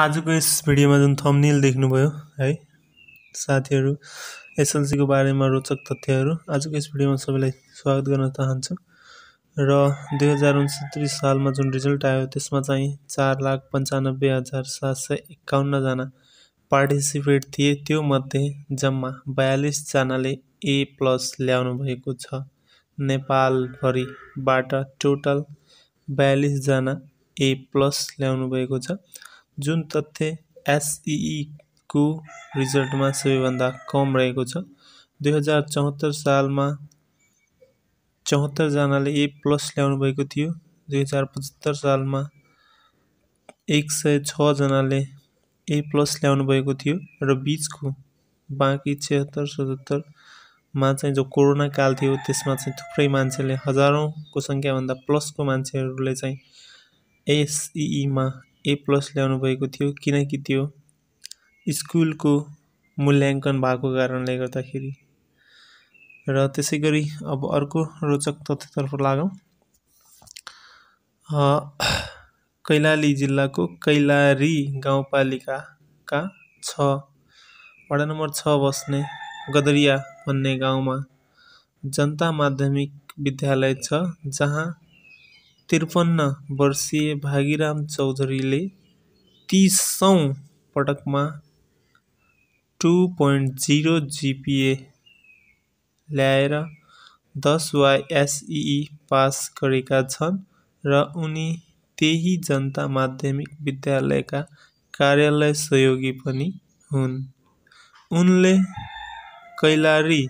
आजको यस भिडियोमा जुन थम्निल देख्नुभयो है साथीहरू एसएलसीको बारेमा रोचक तथ्यहरू आजको यस भिडियोमा सबैलाई स्वागत गर्न चाहन्छु र दुई हजार उन्सत्तरी सालमा जुन रिजल्ट आयो त्यसमा चाहिँ चार लाख पन्चानब्बे हजार सात सय एकाउन्नजना पार्टिसिपेट थिए त्यो मध्ये जम्मा बयालिसजनाले ए प्लस ल्याउनु भएको छ नेपालभरिबाट टोटल बयालिसजना ए प्लस ल्याउनु भएको छ जुन तथ्य एसइईको रिजल्टमा सबैभन्दा कम रहेको छ दुई हजार चौहत्तर सालमा चौहत्तरजनाले ए प्लस ल्याउनु भएको थियो दुई हजार पचहत्तर सालमा एक सय छजनाले ए प्लस ल्याउनु भएको थियो र बिचको बाँकी छत्तर सतहत्तरमा चाहिँ जो कोरोना काल थियो त्यसमा चाहिँ थुप्रै मान्छेले हजारौँको सङ्ख्याभन्दा प्लसको मान्छेहरूले चाहिँ एसइईमा ए प्लस ल्याउनु भएको थियो किनकि त्यो स्कुलको मूल्याङ्कन भएको कारणले गर्दाखेरि र त्यसै गरी अब अर्को रोचक तथ्यतर्फ लागौँ कैलाली जिल्लाको कैलारी गाउँपालिकाका छ वडा नम्बर छ बस्ने गदरिया भन्ने गाउँमा जनता माध्यमिक विद्यालय छ जहाँ त्रिपन्न वर्षीय भागीराम चौधरीले तिसौँ पटकमा टु पोइन्ट जिरो जिपिए ल्याएर दस वा पास गरेका छन् र उनी त्यही जनता माध्यमिक विद्यालयका कार्यालय सहयोगी पनि हुन् उनले कैलारी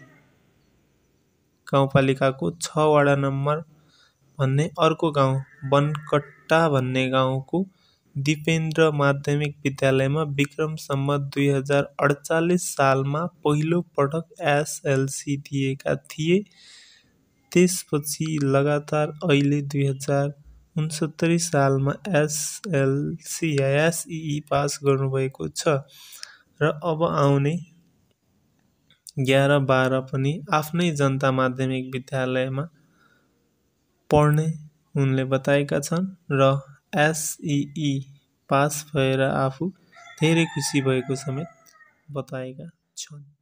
गाउँपालिकाको वड़ा नम्बर भन्ने अर्को गाउँ बनकट्टा भन्ने गाउँको दिपेन्द्र माध्यमिक विद्यालयमा विक्रमसम्म दुई हजार अडचालिस सालमा पटक एसएलसी दिएका थिए त्यसपछि लगातार अहिले दुई हजार उन्सत्तरी सालमा एसएलसी एसइई पास गर्नुभएको छ र अब आउने ग्यार बाह्र पनि आफ्नै जनता माध्यमिक विद्यालयमा पढ्ने उनले बताएका छन् र एसइई पास भएर आफू धेरै खुसी भएको समेत बताएका छन्